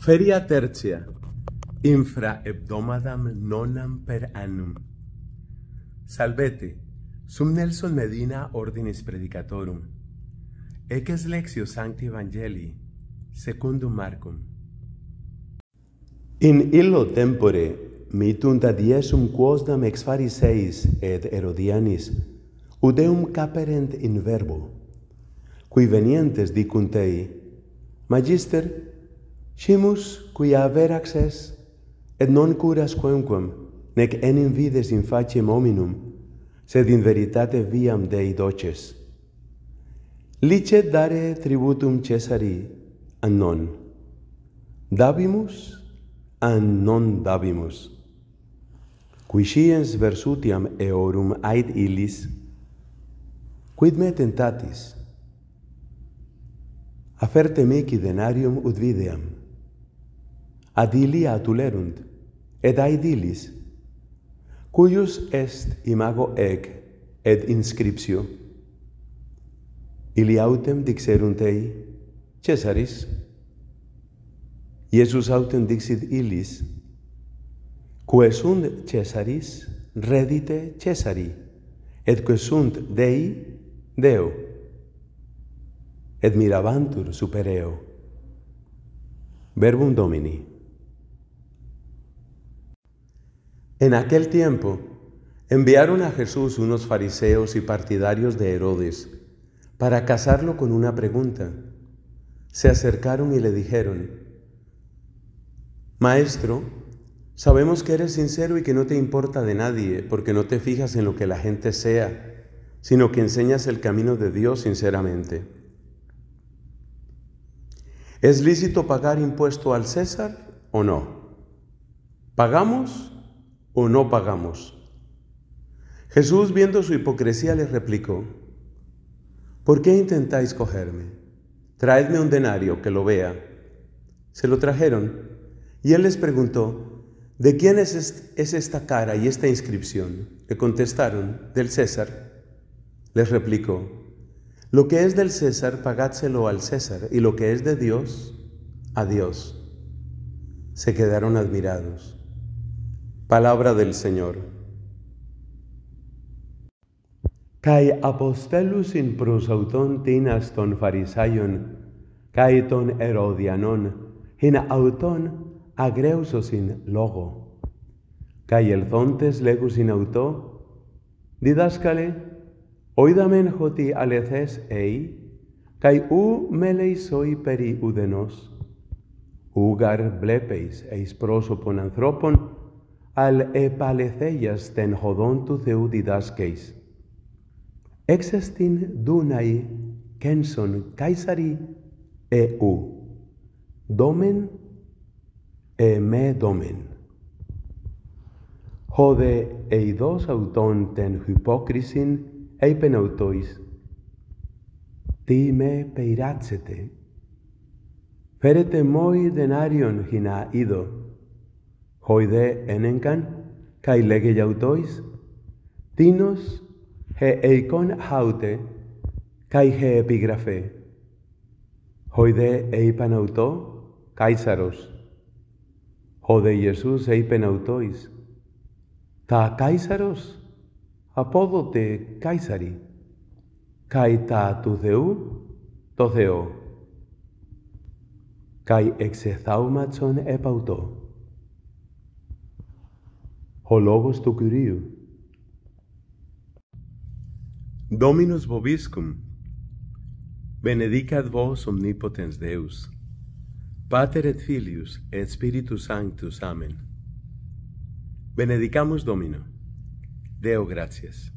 Feria tertia, infra hebdomadam nonam per annum. Salvete, sum Nelson Medina ordinis predicatorum. Eces lexio sancti evangelii, secundum marcum. In illo tempore, mitunt adiesum quosdam ex fariseis et erodianis, udeum caperent in verbo, cui venientes dicunt ei, Magister, Scimus quia verax es, et non curas quemquam, nec enim vides in faciem hominum, sed in veritate viam Dei doces. Licet dare tributum Caesari an non. Dabimus an non dabimus. Quisiens versutiam eorum ait illis, quid me tentatis? Aferte mihi denarium ut videam ad ilia adulerunt, ed ad ilis, cuius est imago ec, ed inscriptio. Ili autem dixerunt ei, Cesaris. Iesus autem dixit ilis, Que sunt Caesaris, redite Caesari. Et que sunt Dei, Deo. Et mirabantur super eo. Verbum Domini. En aquel tiempo enviaron a Jesús unos fariseos y partidarios de Herodes para casarlo con una pregunta. Se acercaron y le dijeron, Maestro, sabemos que eres sincero y que no te importa de nadie, porque no te fijas en lo que la gente sea, sino que enseñas el camino de Dios sinceramente. ¿Es lícito pagar impuesto al César o no? ¿Pagamos o no pagamos. Jesús, viendo su hipocresía, les replicó, ¿por qué intentáis cogerme? Traedme un denario que lo vea. Se lo trajeron y él les preguntó, ¿de quién es, esta cara y esta inscripción? Le contestaron, del César. Les replicó, lo que es del César, pagádselo al César, y lo que es de Dios, a Dios. Se quedaron admirados. Palabra del Señor. Kai apostelus in prosauton tinas ton farisaion, kai ton erodianon, hin auton agreusos in logo. el elzontes legus in auto, didascale, oidamen joti aleces ei, kai u meleisoi peri udenos. Ούγαρ blepeis eis prosopon anthropon, αλ επαλεθέγιας τεν χωδόν του Θεού διδάσκεις. Έξες δούναι δούναη κένσον καίσαρι εου. Δόμεν εμέ δόμεν. Χώδε ειδός αυτον τεν χυπόκρισιν είπεν αυτοίς. Τι με πειράτσετε. Φέρετε μόι δενάριον χινά είδο hoide enencan, cae lege iautois, tinos he eikon haute, cae he epigrafe. Hoide eipan auto, caesaros. Hode Iesus eipen autois. Ta caesaros, apodote caesari. Cae ta tu deu, to deo. Cae exe thaumatson Logos tu curio Dominus vobiscum Benedicat vos omnipotens Deus Pater et filius et spiritus sanctus amen Benedicamus Domino Deo gratias